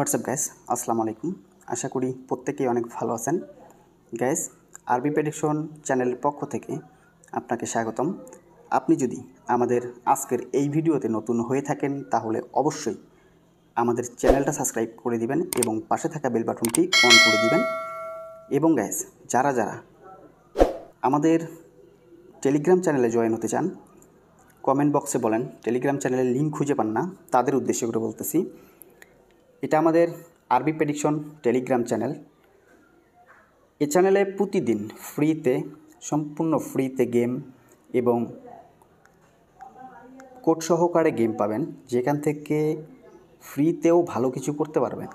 WhatsApp gas আসসালামু আলাইকুম আশা করি প্রত্যেকেই অনেক ভালো আছেন গ্যাস আরবি প্রেডিকশন চ্যানেলের পক্ষ থেকে আপনাকে স্বাগতম আপনি যদি আমাদের আজকের এই ভিডিওতে নতুন হয়ে থাকেন তাহলে অবশ্যই আমাদের চ্যানেলটা সাবস্ক্রাইব করে দিবেন এবং পাশে থাকা বেল বাটনটি অন করে দিবেন এবং গ্যাস যারা যারা আমাদের টেলিগ্রাম চ্যানেলে জয়েন হতে চান কমেন্ট বক্সে বলেন টেলিগ্রাম চ্যানেলের লিঙ্ক খুঁজে পান না তাদের উদ্দেশ্যে করে বলতেছি এটা আমাদের আরবি প্রেডিকশন টেলিগ্রাম চ্যানেল এ চ্যানেলে প্রতিদিন ফ্রিতে সম্পূর্ণ ফ্রিতে গেম এবং কোট সহকারে গেম পাবেন যেখান থেকে ফ্রিতেও ভালো কিছু করতে পারবেন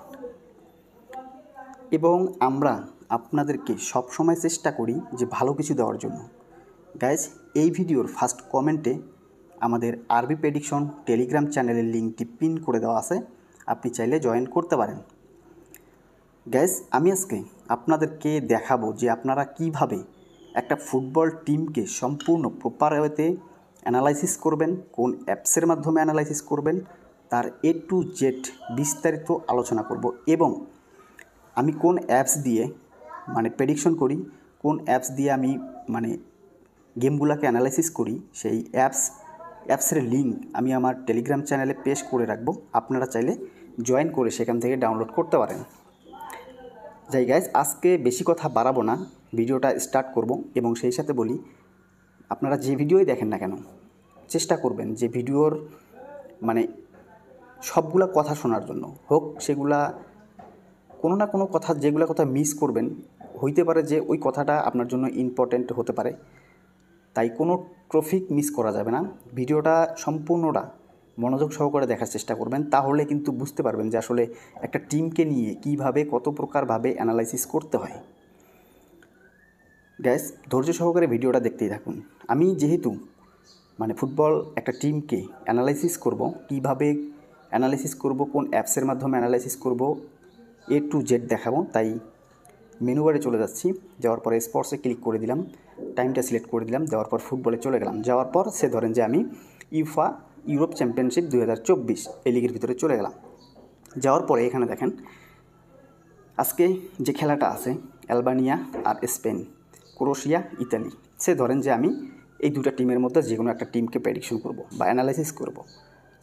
এবং আমরা আপনাদেরকে সবসময় চেষ্টা করি যে ভালো কিছু দেওয়ার জন্য গাইজ এই ভিডিওর ফার্স্ট কমেন্টে আমাদের আরবি প্রেডিকশন টেলিগ্রাম চ্যানেলের লিঙ্কটি পিন করে দেওয়া আছে আপনি চাইলে জয়েন করতে পারেন গ্যাস আমি আজকে আপনাদেরকে দেখাবো যে আপনারা কিভাবে একটা ফুটবল টিমকে সম্পূর্ণ প্রপার ওয়েতে অ্যানালাইসিস করবেন কোন অ্যাপসের মাধ্যমে অ্যানালাইসিস করবেন তার এ টু জেড বিস্তারিত আলোচনা করব এবং আমি কোন অ্যাপস দিয়ে মানে প্রেডিকশন করি কোন অ্যাপস দিয়ে আমি মানে গেমগুলোকে অ্যানালাইসিস করি সেই অ্যাপস অ্যাপসের লিঙ্ক আমি আমার টেলিগ্রাম চ্যানেলে পেস্ট করে রাখবো আপনারা চাইলে জয়েন করে সেখান থেকে ডাউনলোড করতে পারেন যাই গাইজ আজকে বেশি কথা বাড়াবো না ভিডিওটা স্টার্ট করব এবং সেই সাথে বলি আপনারা যে ভিডিওই দেখেন না কেন চেষ্টা করবেন যে ভিডিওর মানে সবগুলা কথা শোনার জন্য হোক সেগুলা কোনো না কোনো কথা যেগুলো কথা মিস করবেন হইতে পারে যে ওই কথাটা আপনার জন্য ইম্পর্ট্যান্ট হতে পারে তাই কোনো ট্রফিক মিস করা যাবে না ভিডিওটা সম্পূর্ণটা মনোযোগ সহকারে দেখার চেষ্টা করবেন তাহলে কিন্তু বুঝতে পারবেন যে আসলে একটা টিমকে নিয়ে কিভাবে কত প্রকারভাবে অ্যানালাইসিস করতে হয় গ্যাস ধৈর্য সহকারে ভিডিওটা দেখতেই থাকুন আমি যেহেতু মানে ফুটবল একটা টিমকে অ্যানালাইসিস করব কিভাবে অ্যানালাইসিস করব কোন অ্যাপসের মাধ্যমে অ্যানালাইসিস করব এ টু জেড দেখাবো তাই মেনু বারে চলে যাচ্ছি যাওয়ার পরে স্পোর্টসে ক্লিক করে দিলাম টাইমটা সিলেক্ট করে দিলাম যাওয়ার পর ফুটবলে চলে গেলাম যাওয়ার পর সে ধরেন যে আমি ইউফা ইউরোপ চ্যাম্পিয়নশিপ দু এই লিগের ভিতরে চলে গেলাম যাওয়ার পরে এখানে দেখেন আজকে যে খেলাটা আছে অ্যালবানিয়া আর স্পেন ক্রোশিয়া ইতালি সে ধরেন যে আমি এই দুটা টিমের মধ্যে যে কোনো একটা টিমকে প্রেডিকশন করব বা অ্যানালাইসিস করব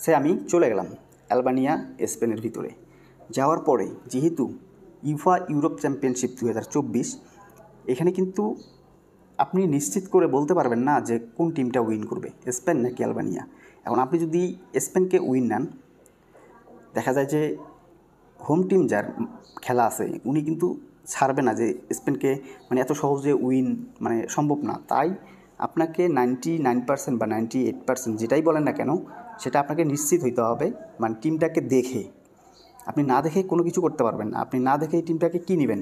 সে আমি চলে গেলাম অ্যালবানিয়া স্পেনের ভিতরে যাওয়ার পরে যেহেতু ইউফা ইউরোপ চ্যাম্পিয়নশিপ দু এখানে কিন্তু আপনি নিশ্চিত করে বলতে পারবেন না যে কোন টিমটা উইন করবে স্পেন নাকি আলবানিয়া এখন আপনি যদি স্পেনকে উইন নেন দেখা যায় যে হোম টিম যার খেলা আছে উনি কিন্তু ছাড়বে না যে স্পেনকে মানে এত সহজে উইন মানে সম্ভব না তাই আপনাকে নাইনটি নাইন পার্সেন্ট বা নাইনটি এইট পার্সেন্ট যেটাই বলেন না কেন সেটা আপনাকে নিশ্চিত হইতে হবে মানে টিমটাকে দেখে আপনি না দেখেই কোনো কিছু করতে পারবেন না আপনি না দেখে এই টিমটাকে কী নেবেন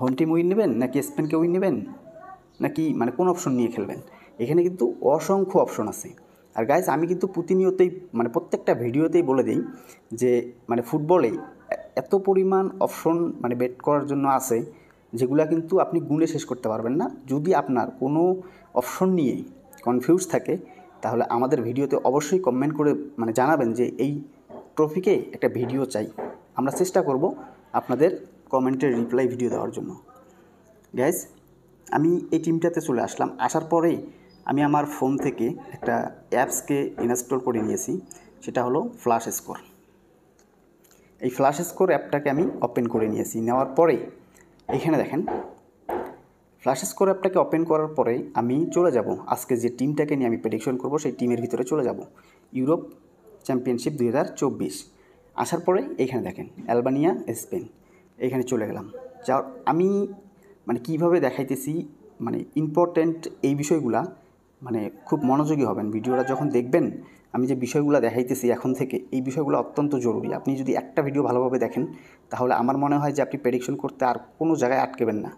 হোম টিম উইন নেবেন নাকি স্পেনকে উইন নেবেন নাকি মানে কোন অপশন নিয়ে খেলবেন এখানে কিন্তু অসংখ্য অপশন আছে আর গাইজ আমি কিন্তু প্রতিনিয়তই মানে প্রত্যেকটা ভিডিওতেই বলে দিই যে মানে ফুটবলে এত পরিমাণ অপশন মানে বেট করার জন্য আছে যেগুলো কিন্তু আপনি গুনে শেষ করতে পারবেন না যদি আপনার কোনো অপশন নিয়ে কনফিউজ থাকে তাহলে আমাদের ভিডিওতে অবশ্যই কমেন্ট করে মানে জানাবেন যে এই ট্রফিকে একটা ভিডিও চাই আমরা চেষ্টা করব আপনাদের কমেন্টের রিপ্লাই ভিডিও দেওয়ার জন্য গ্যাস আমি এই টিমটাতে চলে আসলাম আসার পরেই আমি আমার ফোন থেকে একটা অ্যাপসকে ইনস্টল করে নিয়েছি সেটা হলো ফ্ল্যাশ স্কোর এই ফ্ল্যাশ স্কোর অ্যাপটাকে আমি ওপেন করে নিয়েছি নেওয়ার পরে এখানে দেখেন ফ্ল্যাশ স্কোর অ্যাপটাকে ওপেন করার পরে আমি চলে যাব আজকে যে টিমটাকে নিয়ে আমি প্রেডিকশন করব সেই টিমের ভিতরে চলে যাব ইউরোপ চ্যাম্পিয়নশিপ দুই হাজার চব্বিশ আসার পরে এখানে দেখেন অ্যালবানিয়া স্পেন এখানে চলে গেলাম যা আমি মানে কিভাবে দেখাইতেছি মানে ইম্পর্ট্যান্ট এই বিষয়গুলা মানে খুব মনোযোগী হবেন ভিডিওটা যখন দেখবেন আমি যে বিষয়গুলো দেখাইতেছি এখন থেকে এই বিষয়গুলো অত্যন্ত জরুরি আপনি যদি একটা ভিডিও ভালোভাবে দেখেন তাহলে আমার মনে হয় যে আপনি প্রেডিকশন করতে আর কোনো জায়গায় আটকেবেন না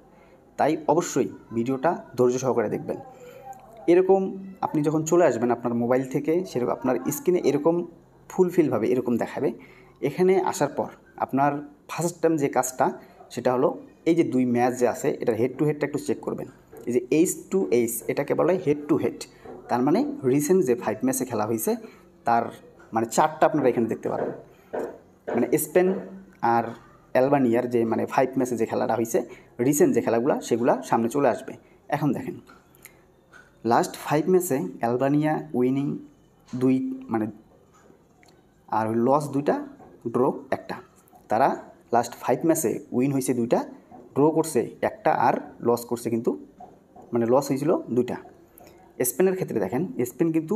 তাই অবশ্যই ভিডিওটা ধৈর্য সহকারে দেখবেন এরকম আপনি যখন চলে আসবেন আপনার মোবাইল থেকে সেরকম আপনার স্ক্রিনে এরকম ফুলফিলভাবে এরকম দেখাবে এখানে আসার পর আপনার ফার্স্ট টাইম যে কাজটা সেটা হলো এই যে দুই ম্যাচ যে আছে এটার হেড টু হেডটা একটু চেক করবেন এই যে এইচ টু এইচ এটাকে বলা হয় হেড টু হেড তার মানে রিসেন্ট যে ফাইভ ম্যাচে খেলা হয়েছে তার মানে চারটা আপনারা এখানে দেখতে পারবেন মানে স্পেন আর অ্যালবানিয়ার যে মানে ফাইভ ম্যাচে যে খেলাটা হয়েছে রিসেন্ট যে খেলাগুলো সেগুলো সামনে চলে আসবে এখন দেখেন লাস্ট ফাইভ ম্যাচে অ্যালবানিয়া উইনিং দুই মানে আর লস দুইটা ড্র একটা তারা লাস্ট ফাইভ ম্যাচে উইন হয়েছে দুইটা ড্র করছে একটা আর লস করছে কিন্তু মানে লস হয়েছিল দুইটা স্পেনের ক্ষেত্রে দেখেন স্পেন কিন্তু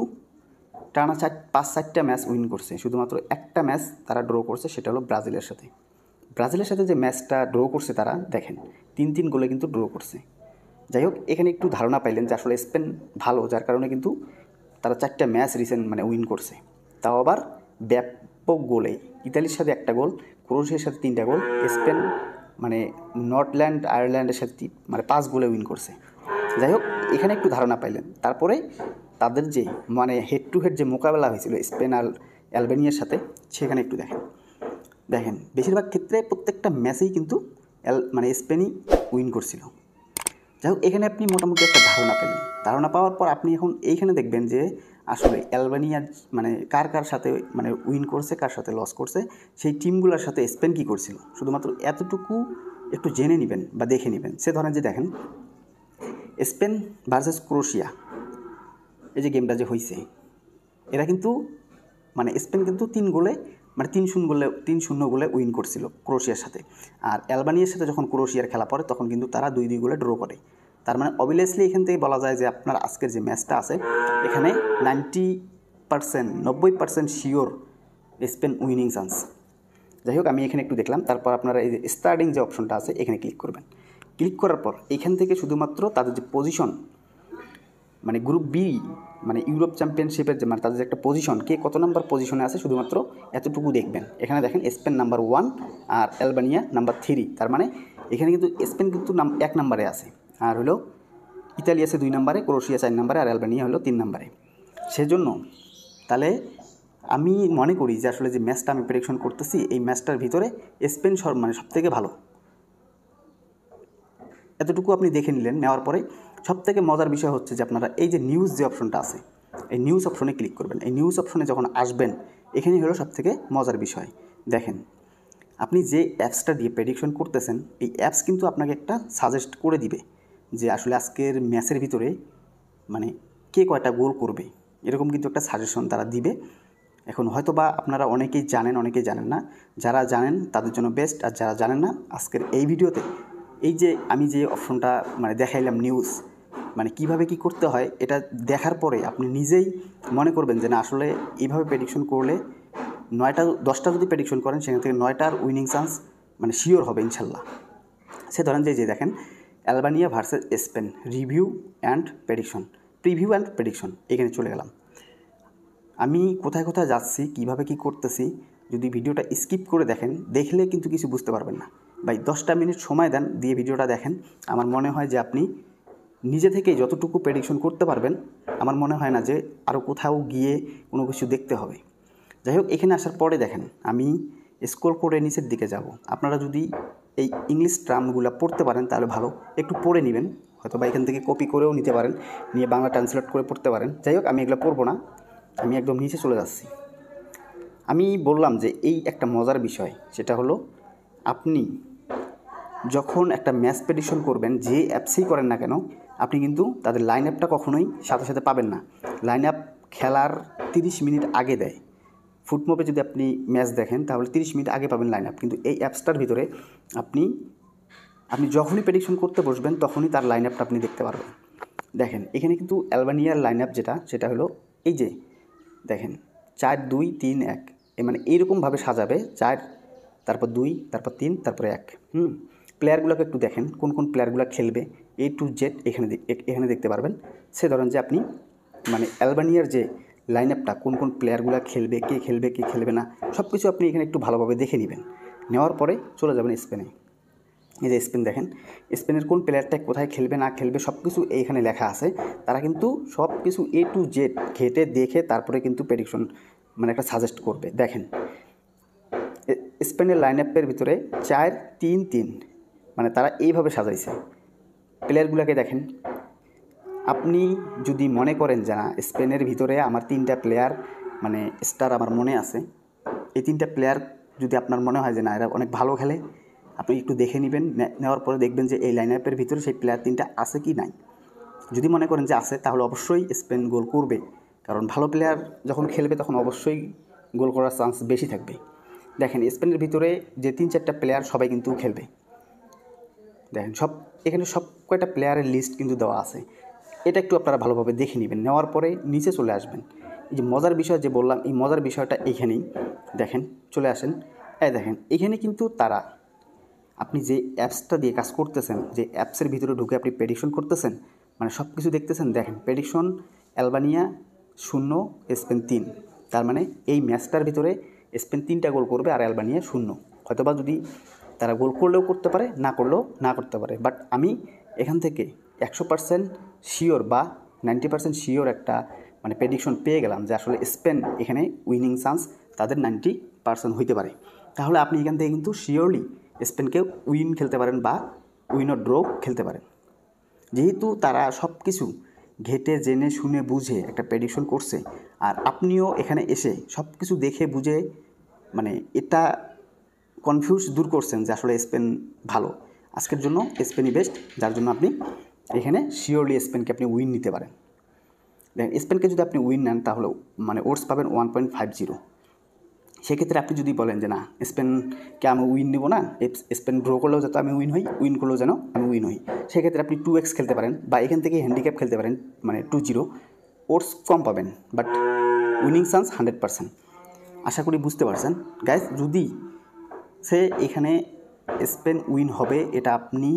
টানা চার পাঁচ চারটা ম্যাচ উইন করছে শুধুমাত্র একটা ম্যাচ তারা ড্র করছে সেটা হলো ব্রাজিলের সাথে ব্রাজিলের সাথে যে ম্যাচটা ড্র করছে তারা দেখেন তিন তিন গোলে কিন্তু ড্র করছে যাই হোক এখানে একটু ধারণা পাইলেন যে আসলে স্পেন ভালো যার কারণে কিন্তু তারা চারটা ম্যাচ রিসেন্ট মানে উইন করছে তাও আবার ব্যাপক গোলে ইতালির সাথে একটা গোল ক্রোশিয়ার সাথে তিনটা গোল স্পেন মানে নর্থল্যান্ড আয়ারল্যান্ডের সাথে মানে পাঁচ গোলে উইন করছে যাই হোক এখানে একটু ধারণা পাইলেন তারপরে তাদের যে মানে হেড টু হেড যে মোকাবেলা হয়েছিল স্পেন আর অ্যালবেনিয়ার সাথে সেখানে একটু দেখেন দেখেন বেশিরভাগ ক্ষেত্রে প্রত্যেকটা ম্যাচেই কিন্তু মানে স্পেনই উইন করছিল যাই হোক এখানে আপনি মোটামুটি একটা ধারণা পেলেন ধারণা পাওয়ার পর আপনি এখন এইখানে দেখবেন যে আসলে অ্যালবানিয়া মানে কার কার সাথে মানে উইন করছে কার সাথে লস করছে সেই টিমগুলোর সাথে স্পেন কী করছিল শুধুমাত্র এতটুকু একটু জেনে নেবেন বা দেখে নেবেন সে ধরেন যে দেখেন স্পেন ভার্সেস ক্রোশিয়া এই যে গেমটা যে হয়েছে এরা কিন্তু মানে স্পেন কিন্তু তিন গোলে মানে তিন শূন্য গোলে তিন শূন্য গোলে উইন করছিল ক্রোশিয়ার সাথে আর অ্যালবানিয়ার সাথে যখন ক্রোশিয়ার খেলা পড়ে তখন কিন্তু তারা দুই দুই গোলে ড্র করে তার মানে অবভিয়াসলি এখান থেকে বলা যায় যে আপনার আজকের যে ম্যাচটা আছে এখানে নাইনটি পার্সেন্ট নব্বই percent sure Spain winning chance যাই হোক আমি এখানে একটু দেখলাম তারপর আপনারা এই যে স্টার্টিং যে অপশনটা আছে এখানে ক্লিক করবেন ক্লিক করার পর এখান থেকে শুধুমাত্র তাদের যে পজিশন মানে গ্রুপ বি মানে ইউরোপ চ্যাম্পিয়নশিপের যে মানে তাদের একটা পজিশন কে কত নম্বর পজিশনে আছে শুধুমাত্র এতটুকু দেখবেন এখানে দেখেন স্পেন নাম্বার ওয়ান আর অ্যালবানিয়া নাম্বার থ্রি তার মানে এখানে কিন্তু স্পেন কিন্তু নাম এক নম্বরে আছে আর হলো ইতালি আছে দুই নম্বরে ক্রোশিয়া চার নম্বরে আর অ্যালবানিয়া হলো তিন নম্বরে সেজন্য তাহলে আমি মনে করি যে আসলে যে ম্যাচটা আমি প্রেডিকশন করতেছি এই ম্যাচটার ভিতরে স্পেন সর মানে সবথেকে ভালো এতটুকু আপনি দেখে নিলেন নেওয়ার পরে সবথেকে মজার বিষয় হচ্ছে যে আপনারা এই যে নিউজ যে অপশনটা আছে এই নিউজ অপশনে ক্লিক করবেন এই নিউজ অপশনে যখন আসবেন এখানেই হলো থেকে মজার বিষয় দেখেন আপনি যে অ্যাপসটা দিয়ে প্রেডিকশন করতেছেন এই অ্যাপস কিন্তু আপনাকে একটা সাজেস্ট করে দিবে যে আসলে আজকের ম্যাচের ভিতরে মানে কে কয়টা গোল করবে এরকম কিন্তু একটা সাজেশন তারা দিবে এখন হয়তো বা আপনারা অনেকেই জানেন অনেকেই জানেন না যারা জানেন তাদের জন্য বেস্ট আর যারা জানেন না আজকের এই ভিডিওতে এই যে আমি যে অপশনটা মানে দেখাইলাম নিউজ মানে কিভাবে কি করতে হয় এটা দেখার পরে আপনি নিজেই মনে করবেন যে না আসলে এইভাবে প্রেডিকশন করলে নয়টা দশটা যদি প্রেডিকশন করেন সেখান থেকে নয়টার উইনিং চান্স মানে শিওর হবে ইনশাল্লাহ সে ধরেন যে যে দেখেন Albania versus Spain review and prediction preview and prediction এখানে চলে গেলাম আমি কোথায় কোথায় যাচ্ছি কিভাবে কি করতেছি যদি ভিডিওটা স্কিপ করে দেখেন দেখলে কিন্তু কিছু বুঝতে পারবেন না ভাই দশটা মিনিট সময় দেন দিয়ে ভিডিওটা দেখেন আমার মনে হয় যে আপনি নিজে থেকেই যতটুকু প্রেডিকশন করতে পারবেন আমার মনে হয় না যে আরও কোথাও গিয়ে কোনো কিছু দেখতে হবে যাই হোক এখানে আসার পরে দেখেন আমি স্কোর করে নিচের দিকে যাব আপনারা যদি এই ইংলিশ ট্রামগুলো পড়তে পারেন তাহলে ভালো একটু পড়ে নেবেন হয়তো বা এখান থেকে কপি করেও নিতে পারেন নিয়ে বাংলা ট্রান্সলেট করে পড়তে পারেন যাই হোক আমি এগুলো পড়বো না আমি একদম নিচে চলে যাচ্ছি আমি বললাম যে এই একটা মজার বিষয় সেটা হলো আপনি যখন একটা ম্যাচ প্রেডিকশন করবেন যে অ্যাপসেই করেন না কেন আপনি কিন্তু তাদের লাইন আপটা কখনোই সাথে সাথে পাবেন না লাইন আপ খেলার তিরিশ মিনিট আগে দেয় ফুটমপে যদি আপনি ম্যাচ দেখেন তাহলে তিরিশ মিনিট আগে পাবেন লাইন আপ কিন্তু এই অ্যাপসটার ভিতরে আপনি আপনি যখনই প্রেডিকশন করতে বসবেন তখনই তার লাইন আপটা আপনি দেখতে পারবেন দেখেন এখানে কিন্তু অ্যালবানিয়ার লাইন আপ যেটা সেটা হলো এই যে দেখেন চার দুই তিন এক এ মানে এইরকমভাবে সাজাবে চার তারপর দুই তারপর তিন তারপরে এক হুম প্লেয়ারগুলোকে একটু দেখেন কোন কোন প্লেয়ারগুলো খেলবে এ টু জেড এখানে এখানে দেখতে পারবেন সে ধরেন যে আপনি মানে অ্যালবানিয়ার যে লাইন আপটা কোন কোন প্লেয়ারগুলো খেলবে কে খেলবে কে খেলবে না সব কিছু আপনি এখানে একটু ভালোভাবে দেখে নেবেন নেওয়ার পরে চলে যাবেন স্পেনে এই যে স্পেন দেখেন স্পেনের কোন প্লেয়ারটা কোথায় খেলবে না খেলবে সব কিছু এইখানে লেখা আছে তারা কিন্তু সব কিছু এ টু জেড ঘেটে দেখে তারপরে কিন্তু প্রেডিকশন মানে একটা সাজেস্ট করবে দেখেন স্পেনের লাইন আপের ভিতরে চার তিন তিন মানে তারা এইভাবে সাজাইছে প্লেয়ারগুলোকে দেখেন আপনি যদি মনে করেন যে না স্পেনের ভিতরে আমার তিনটা প্লেয়ার মানে স্টার আমার মনে আছে এই তিনটা প্লেয়ার যদি আপনার মনে হয় যে না এরা অনেক ভালো খেলে আপনি একটু দেখে নেবেন নেওয়ার পরে দেখবেন যে এই লাইন আপের ভিতরে সেই প্লেয়ার তিনটা আছে কি নাই যদি মনে করেন যে আছে তাহলে অবশ্যই স্পেন গোল করবে কারণ ভালো প্লেয়ার যখন খেলবে তখন অবশ্যই গোল করার চান্স বেশি থাকবে দেখেন স্পেনের ভিতরে যে তিন চারটা প্লেয়ার সবাই কিন্তু খেলবে দেখেন সব এখানে সব কয়টা প্লেয়ারের লিস্ট কিন্তু দেওয়া আছে এটা একটু আপনারা ভালোভাবে দেখে নেবেন নেওয়ার পরে নিচে চলে আসবেন এই যে মজার বিষয় যে বললাম এই মজার বিষয়টা এখানেই দেখেন চলে আসেন এই দেখেন এখানে কিন্তু তারা আপনি যে অ্যাপসটা দিয়ে কাজ করতেছেন যে অ্যাপসের ভিতরে ঢুকে আপনি প্রেডিকশন করতেছেন মানে সব কিছু দেখতেছেন দেখেন প্রেডিকশন অ্যালবানিয়া শূন্য স্পেন তিন তার মানে এই ম্যাচটার ভিতরে স্পেন তিনটা গোল করবে আর অ্যালবানিয়া শূন্য হয়তোবা যদি তারা গোল করলেও করতে পারে না করলেও না করতে পারে বাট আমি এখান থেকে একশো পার্সেন্ট শিওর বা নাইনটি পার্সেন্ট শিওর একটা মানে প্রেডিকশন পেয়ে গেলাম যে আসলে স্পেন এখানে উইনিং চান্স তাদের নাইনটি পার্সেন্ট হইতে পারে তাহলে আপনি এখান থেকে কিন্তু শিওরলি স্পেনকে উইন খেলতে পারেন বা উইন ড্র খেলতে পারেন যেহেতু তারা সব কিছু ঘেটে জেনে শুনে বুঝে একটা প্রেডিকশন করছে আর আপনিও এখানে এসে সব কিছু দেখে বুঝে মানে এটা কনফিউজ দূর করছেন যে আসলে স্পেন ভালো আজকের জন্য স্পেনই বেস্ট যার জন্য আপনি এখানে শিওরলি স্পেনকে আপনি উইন নিতে পারেন দেখেন স্পেনকে যদি আপনি উইন নেন তাহলে মানে ওটস পাবেন ওয়ান পয়েন্ট ফাইভ জিরো সেক্ষেত্রে আপনি যদি বলেন যে না স্পেনকে আমি উইন নেবো না স্পেন ড্র করলেও যাতে আমি উইন হই উইন করলেও যেন আমি উইন হই সেক্ষেত্রে আপনি টু এক্স খেলতে পারেন বা এখান থেকে হ্যান্ডিক্যাপ খেলতে পারেন মানে টু জিরো ওটস কম পাবেন but winning chance hundred percent আশা করি বুঝতে পারছেন গাইজ যদি সে এখানে স্পেন উইন হবে এটা আপনি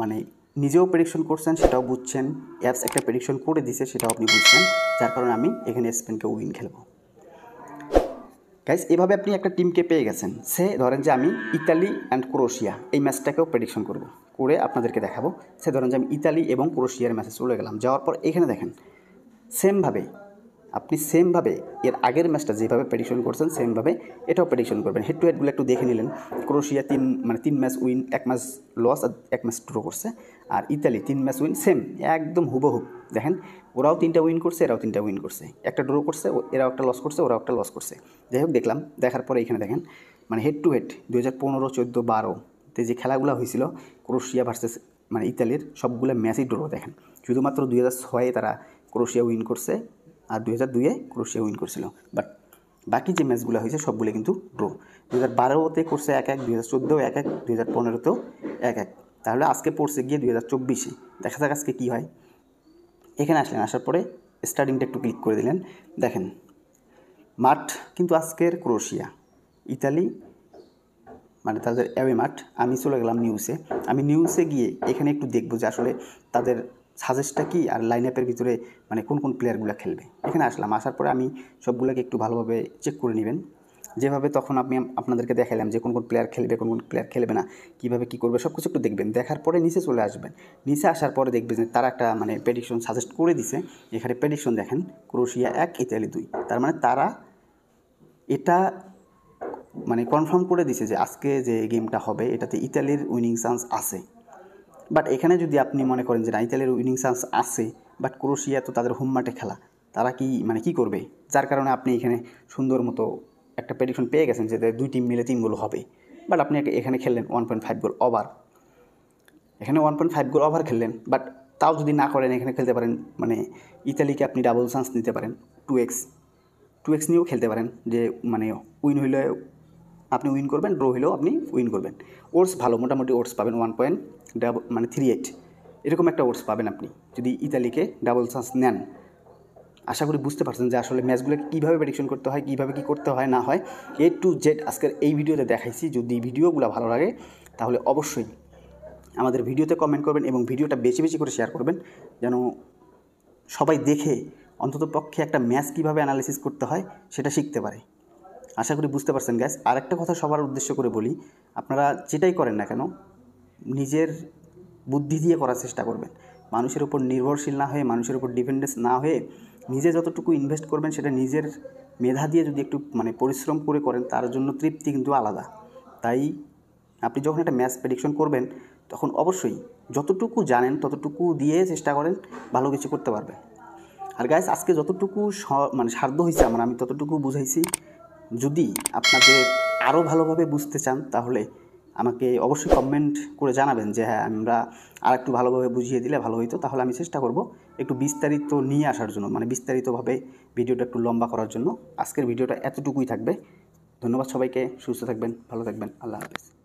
মানে নিজেও প্রেডিকশন করছেন সেটাও বুঝছেন অ্যাপস একটা প্রেডিকশন করে দিছে সেটাও আপনি বুঝছেন যার কারণে আমি এখানে স্পেনকে উইন খেলবো গাইস এভাবে আপনি একটা টিমকে পেয়ে গেছেন সে ধরেন যে আমি ইতালি অ্যান্ড ক্রোশিয়া এই ম্যাচটাকেও প্রেডিকশন করব করে আপনাদেরকে দেখাবো সে ধরেন যে আমি ইতালি এবং ক্রোশিয়ার ম্যাচে চলে গেলাম যাওয়ার পর এখানে দেখেন সেমভাবে আপনি সেমভাবে এর আগের ম্যাচটা যেভাবে প্রেডিকশন করছেন সেমভাবে এটাও প্রেডিকশন করবেন হেড টু হেডগুলো একটু দেখে নিলেন ক্রোশিয়া তিন মানে তিন ম্যাচ উইন এক ম্যাচ লস আর এক ম্যাচ ড্র করছে আর ইতালি তিন ম্যাচ উইন সেম একদম হুবহুব দেখেন ওরাও তিনটা উইন করছে এরাও তিনটা উইন করছে একটা ড্র করছে এরাও একটা লস করছে ওরাও একটা লস করছে যাই হোক দেখলাম দেখার পরে এখানে দেখেন মানে হেড টু হেড দু হাজার পনেরো চোদ্দো তে যে খেলাগুলো হয়েছিল ক্রোশিয়া ভার্সেস মানে ইতালির সবগুলো ম্যাচই ড্র দেখেন শুধুমাত্র দু হাজার ছয়ে তারা ক্রোশিয়া উইন করছে আর দুই হাজার দুইয়ে ক্রোশিয়া উইন করছিল বাট বাকি যে ম্যাচগুলো হয়েছে সবগুলো কিন্তু ড্রো দু হাজার বারোতে করছে এক এক দু হাজার চোদ্দো এক এক দু হাজার পনেরোতেও এক এক তাহলে আজকে পড়ছে গিয়ে দু হাজার চব্বিশে দেখা যাক আজকে কী হয় এখানে আসলেন আসার পরে স্টার্টিংটা একটু ক্লিক করে দিলেন দেখেন মাঠ কিন্তু আজকের ক্রোশিয়া ইতালি মানে তাদের অ্যাওয়ে মাঠ আমি চলে গেলাম নিউজে আমি নিউজে গিয়ে এখানে একটু দেখবো যে আসলে তাদের সাজেস্টটা কী আর লাইন আপের ভিতরে মানে কোন কোন প্লেয়ারগুলো খেলবে এখানে আসলাম আসার পরে আমি সবগুলোকে একটু ভালোভাবে চেক করে নেবেন যেভাবে তখন আমি আপনাদেরকে দেখালাম যে কোন কোন প্লেয়ার খেলবে কোন কোন প্লেয়ার খেলবে না কীভাবে কী করবে সব কিছু একটু দেখবেন দেখার পরে নিচে চলে আসবেন নিচে আসার পরে দেখবেন যে তারা একটা মানে প্রেডিকশন সাজেস্ট করে দিছে এখানে প্রেডিকশন দেখেন ক্রোশিয়া এক ইতালি দুই তার মানে তারা এটা মানে কনফার্ম করে দিছে যে আজকে যে গেমটা হবে এটাতে ইতালির উইনিং চান্স আছে বাট এখানে যদি আপনি মনে করেন যে ইতালির উইনিং চান্স আছে বাট ক্রোশিয়া তো তাদের হোম মাঠে খেলা তারা কি মানে কি করবে যার কারণে আপনি এখানে সুন্দর মতো একটা প্রেডিকশন পেয়ে গেছেন যে দুই টিম মিলে তিন গোল হবে বাট আপনি এখানে খেললেন one point five goal over এখানে one point five goal over খেললেন বাট তাও যদি না করেন এখানে খেলতে পারেন মানে ইতালিকে আপনি ডাবল চান্স নিতে পারেন টু এক্স টু এক্স নিয়েও খেলতে পারেন যে মানে উইন হইলে আপনি উইন করবেন ড্র হলেও আপনি উইন করবেন ওটস ভালো মোটামুটি ওটস পাবেন ওয়ান পয়েন্ট ডাবল মানে থ্রি এইট এরকম একটা ওটস পাবেন আপনি যদি ইতালিকে ডাবল চান্স নেন আশা করি বুঝতে পারছেন যে আসলে ম্যাচগুলোকে কীভাবে প্রেডিকশন করতে হয় কীভাবে কী করতে হয় না হয় এ টু জেড আজকের এই ভিডিওতে দেখাইছি যদি ভিডিওগুলো ভালো লাগে তাহলে অবশ্যই আমাদের ভিডিওতে কমেন্ট করবেন এবং ভিডিওটা বেশি বেশি করে শেয়ার করবেন যেন সবাই দেখে অন্তত পক্ষে একটা ম্যাচ কীভাবে অ্যানালিসিস করতে হয় সেটা শিখতে পারে আশা করি বুঝতে পারছেন গ্যাস আর একটা কথা সবার উদ্দেশ্য করে বলি আপনারা যেটাই করেন না কেন নিজের বুদ্ধি দিয়ে করার চেষ্টা করবেন মানুষের উপর নির্ভরশীল না হয়ে মানুষের উপর ডিপেন্ডেন্স না হয়ে নিজে যতটুকু ইনভেস্ট করবেন সেটা নিজের মেধা দিয়ে যদি একটু মানে পরিশ্রম করে করেন তার জন্য তৃপ্তি কিন্তু আলাদা তাই আপনি যখন একটা ম্যাচ প্রেডিকশন করবেন তখন অবশ্যই যতটুকু জানেন ততটুকু দিয়ে চেষ্টা করেন ভালো কিছু করতে পারবে আর গাইস আজকে যতটুকু মানে সাধ্য হয়েছে আমার আমি ততটুকু বুঝাইছি যদি আপনাদের আরও ভালোভাবে বুঝতে চান তাহলে আমাকে অবশ্যই কমেন্ট করে জানাবেন যে হ্যাঁ আমরা আর একটু ভালোভাবে বুঝিয়ে দিলে ভালো হইতো তাহলে আমি চেষ্টা করব একটু বিস্তারিত নিয়ে আসার জন্য মানে বিস্তারিতভাবে ভিডিওটা একটু লম্বা করার জন্য আজকের ভিডিওটা এতটুকুই থাকবে ধন্যবাদ সবাইকে সুস্থ থাকবেন ভালো থাকবেন আল্লাহ হাফিজ